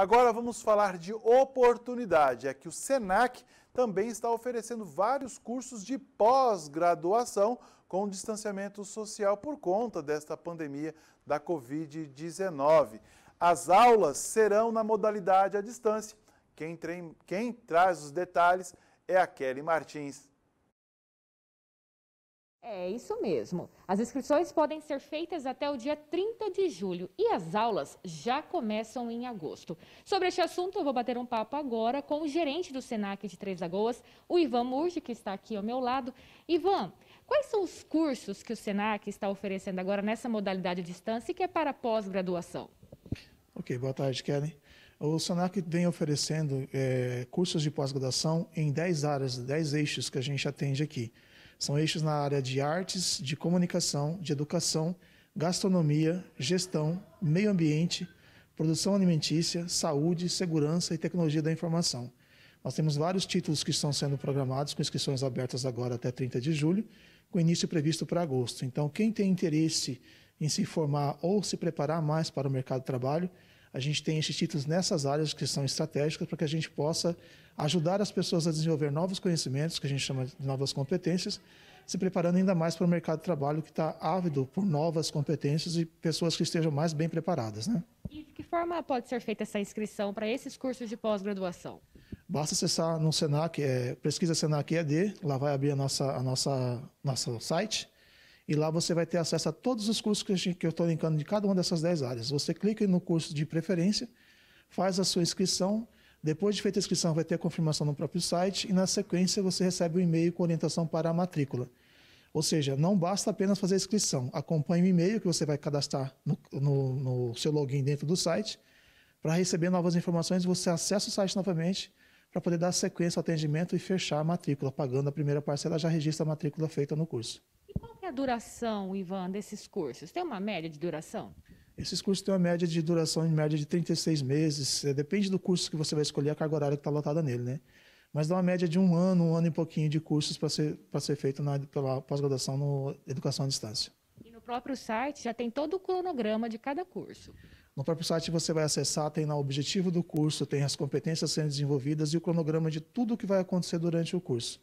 Agora vamos falar de oportunidade. É que o SENAC também está oferecendo vários cursos de pós-graduação com distanciamento social por conta desta pandemia da Covid-19. As aulas serão na modalidade à distância. Quem, quem traz os detalhes é a Kelly Martins. É isso mesmo. As inscrições podem ser feitas até o dia 30 de julho e as aulas já começam em agosto. Sobre este assunto, eu vou bater um papo agora com o gerente do SENAC de Três Lagoas, o Ivan Murge, que está aqui ao meu lado. Ivan, quais são os cursos que o SENAC está oferecendo agora nessa modalidade à distância e que é para pós-graduação? Ok, boa tarde, Kelly. O SENAC vem oferecendo é, cursos de pós-graduação em 10 áreas, 10 eixos que a gente atende aqui são eixos na área de artes, de comunicação, de educação, gastronomia, gestão, meio ambiente, produção alimentícia, saúde, segurança e tecnologia da informação. Nós temos vários títulos que estão sendo programados, com inscrições abertas agora até 30 de julho, com início previsto para agosto. Então, quem tem interesse em se formar ou se preparar mais para o mercado de trabalho, a gente tem esses títulos nessas áreas que são estratégicas para que a gente possa ajudar as pessoas a desenvolver novos conhecimentos, que a gente chama de novas competências, se preparando ainda mais para o mercado de trabalho que está ávido por novas competências e pessoas que estejam mais bem preparadas. Né? E de que forma pode ser feita essa inscrição para esses cursos de pós-graduação? Basta acessar no Senac, é, pesquisa Senac EAD, lá vai abrir a nossa, a nossa nosso site, e lá você vai ter acesso a todos os cursos que, gente, que eu estou linkando de cada uma dessas 10 áreas. Você clica no curso de preferência, faz a sua inscrição, depois de feita a inscrição, vai ter a confirmação no próprio site e, na sequência, você recebe o um e-mail com orientação para a matrícula. Ou seja, não basta apenas fazer a inscrição. Acompanhe o e-mail que você vai cadastrar no, no, no seu login dentro do site. Para receber novas informações, você acessa o site novamente para poder dar sequência ao atendimento e fechar a matrícula. Pagando a primeira parcela, já registra a matrícula feita no curso. E qual é a duração, Ivan, desses cursos? Tem uma média de duração? Esses cursos têm uma média de duração em média de 36 meses. É, depende do curso que você vai escolher, a carga horária que está lotada nele, né? Mas dá uma média de um ano, um ano e pouquinho de cursos para ser, para ser feito na, pela pós-graduação no Educação à Distância. E no próprio site já tem todo o cronograma de cada curso. No próprio site você vai acessar, tem lá o objetivo do curso, tem as competências sendo desenvolvidas e o cronograma de tudo o que vai acontecer durante o curso.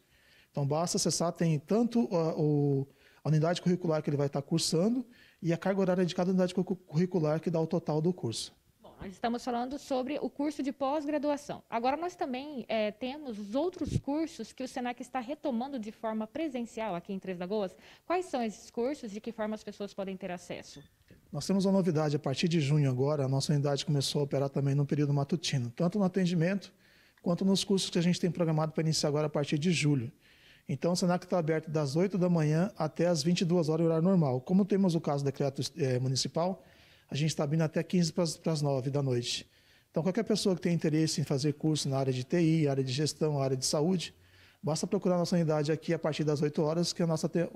Então basta acessar, tem tanto o a unidade curricular que ele vai estar cursando e a carga horária de cada unidade curricular que dá o total do curso. Bom, nós estamos falando sobre o curso de pós-graduação. Agora, nós também é, temos os outros cursos que o SENAC está retomando de forma presencial aqui em Três Lagoas. Quais são esses cursos e de que forma as pessoas podem ter acesso? Nós temos uma novidade, a partir de junho agora, a nossa unidade começou a operar também no período matutino, tanto no atendimento quanto nos cursos que a gente tem programado para iniciar agora a partir de julho. Então, o SENAC está aberto das 8 da manhã até as 22 horas, horário normal. Como temos o caso do decreto é, municipal, a gente está abrindo até 15 para as 9 da noite. Então, qualquer pessoa que tenha interesse em fazer curso na área de TI, área de gestão, área de saúde, basta procurar a nossa unidade aqui a partir das 8 horas, que o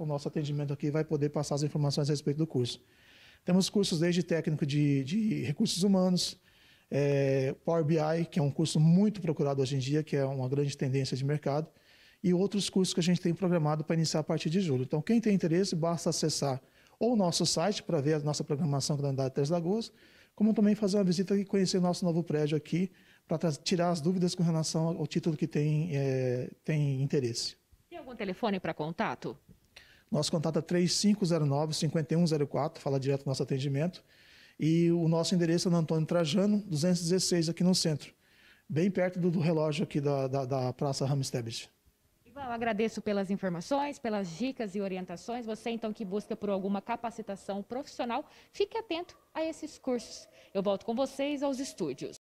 nosso atendimento aqui vai poder passar as informações a respeito do curso. Temos cursos desde técnico de, de recursos humanos, é, Power BI, que é um curso muito procurado hoje em dia, que é uma grande tendência de mercado e outros cursos que a gente tem programado para iniciar a partir de julho. Então, quem tem interesse, basta acessar ou o nosso site para ver a nossa programação é da Unidade Três Lagoas, como também fazer uma visita e conhecer o nosso novo prédio aqui, para tirar as dúvidas com relação ao título que tem, é, tem interesse. Tem algum telefone para contato? Nosso contato é 3509-5104, fala direto no nosso atendimento. E o nosso endereço é no Antônio Trajano, 216, aqui no centro, bem perto do, do relógio aqui da, da, da Praça Ramstebet. Eu agradeço pelas informações, pelas dicas e orientações. Você, então, que busca por alguma capacitação profissional, fique atento a esses cursos. Eu volto com vocês aos estúdios.